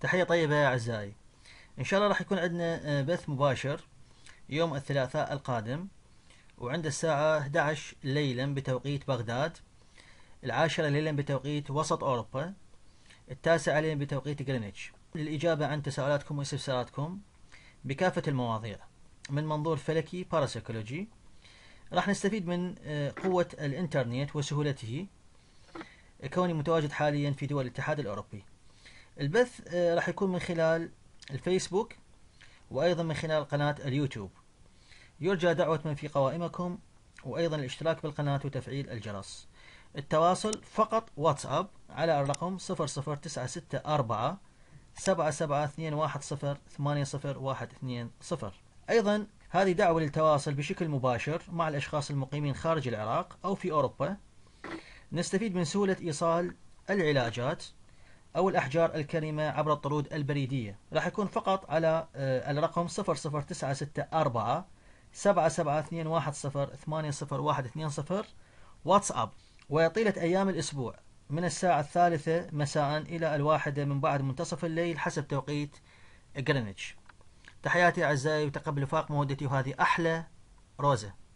تحية طيبة يا أعزائي إن شاء الله راح يكون عندنا آه، بث مباشر يوم الثلاثاء القادم وعند الساعة 11 ليلا بتوقيت بغداد العاشرة ليلا بتوقيت وسط أوروبا التاسعة ليلا بتوقيت غرينتش للإجابة عن تساؤلاتكم واستفساراتكم بكافة المواضيع من منظور فلكي باراسيكولوجي راح نستفيد من آه، قوة الإنترنت وسهولته كوني متواجد حاليا في دول الاتحاد الأوروبي البث آه، راح يكون من خلال الفيسبوك وأيضا من خلال قناة اليوتيوب يرجى دعوة من في قوائمكم وأيضا الاشتراك بالقناة وتفعيل الجرس التواصل فقط واتساب على الرقم 00964 7721080120 أيضا هذه دعوة للتواصل بشكل مباشر مع الأشخاص المقيمين خارج العراق أو في أوروبا نستفيد من سهولة إيصال العلاجات أو الأحجار الكريمة عبر الطرود البريدية راح يكون فقط على آه، الرقم 00964 7721080120 واتساب وطيلة أيام الأسبوع من الساعة الثالثة مساء إلى الواحدة من بعد منتصف الليل حسب توقيت جرينتش تحياتي أعزائي وتقبل فاق مودتي وهذه أحلى روزة